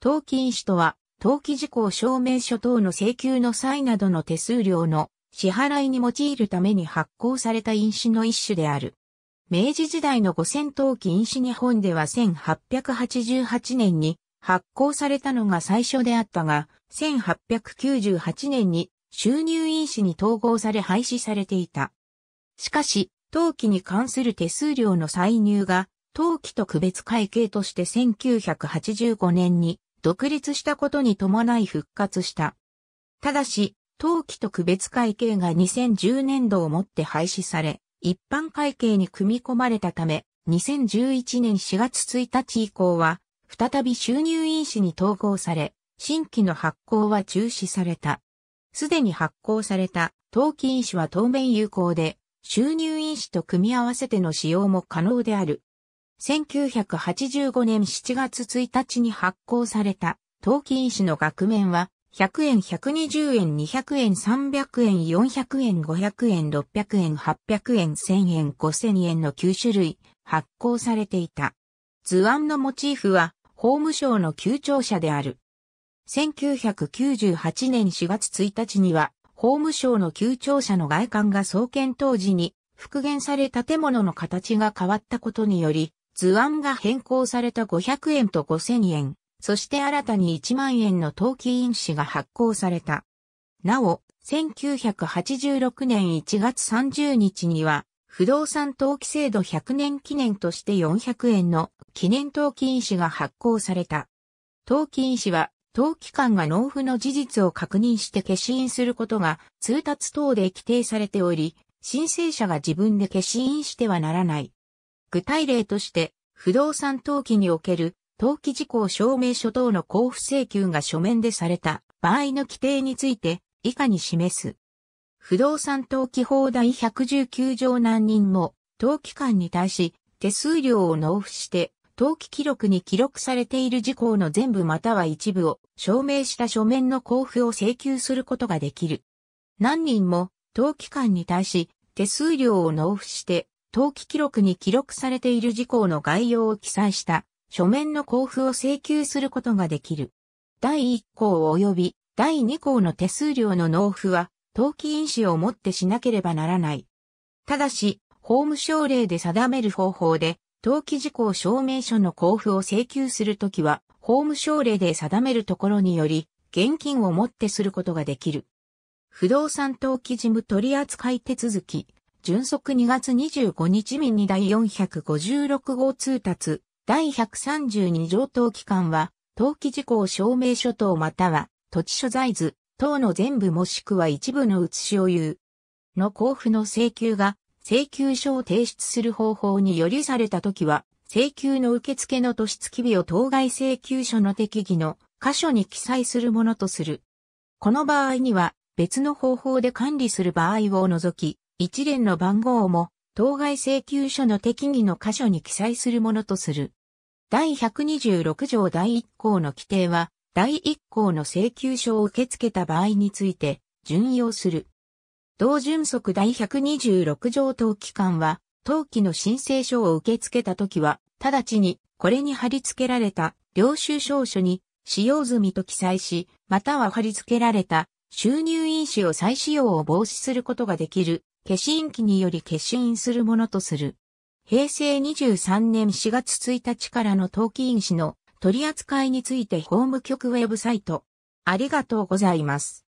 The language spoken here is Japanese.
登記紙とは、登記事項証明書等の請求の際などの手数料の支払いに用いるために発行された印紙の一種である。明治時代の五千登記印紙日本では1888年に発行されたのが最初であったが、1898年に収入印紙に統合され廃止されていた。しかし、登記に関する手数料の歳入が、登記と区別会計として1985年に独立したことに伴い復活した。ただし、当期と区別会計が2010年度をもって廃止され、一般会計に組み込まれたため、2011年4月1日以降は、再び収入因子に統合され、新規の発行は中止された。すでに発行された当期因子は当面有効で、収入因子と組み合わせての使用も可能である。1985年7月1日に発行された、陶器石の額面は、100円、120円、200円、300円、400円、500円、600円、800円、1000円、5000円の9種類発行されていた。図案のモチーフは法務省の旧庁舎である。1998年4月1日には法務省の旧庁舎の外観が創建当時に復元され建物の形が変わったことにより図案が変更された500円と5000円、そして新たに1万円の陶器印紙が発行された。なお、1986年1月30日には、不動産登記制度100年記念として400円の記念登記印紙が発行された。登記印紙は、登記官が納付の事実を確認して消印することが通達等で規定されており、申請者が自分で消印してはならない。具体例として、不動産登記における登記事項証明書等の交付請求が書面でされた場合の規定について以下に示す。不動産登記法第119条何人も登記官に対し手数料を納付して登記記録に記録されている事項の全部または一部を証明した書面の交付を請求することができる。何人も登記官に対し手数料を納付して登記記録に記録されている事項の概要を記載した書面の交付を請求することができる。第1項及び第2項の手数料の納付は登記印紙をもってしなければならない。ただし、法務省令で定める方法で登記事項証明書の交付を請求するときは法務省令で定めるところにより現金をもってすることができる。不動産登記事務取扱手続き純則2月25日民に第456号通達、第132条等機関は、登記事項証明書等または、土地所在図、等の全部もしくは一部の写しを言う。の交付の請求が、請求書を提出する方法によりされたときは、請求の受付の年月日を当該請求書の適宜の箇所に記載するものとする。この場合には、別の方法で管理する場合を除き、一連の番号も、当該請求書の適宜の箇所に記載するものとする。第126条第1項の規定は、第1項の請求書を受け付けた場合について、準用する。同準則第126条等期間は、登記の申請書を受け付けたときは、直ちに、これに貼り付けられた、領収証書に、使用済みと記載し、または貼り付けられた、収入印紙を再使用を防止することができる消印機により消印するものとする。平成23年4月1日からの陶器印紙の取り扱いについて法務局ウェブサイト。ありがとうございます。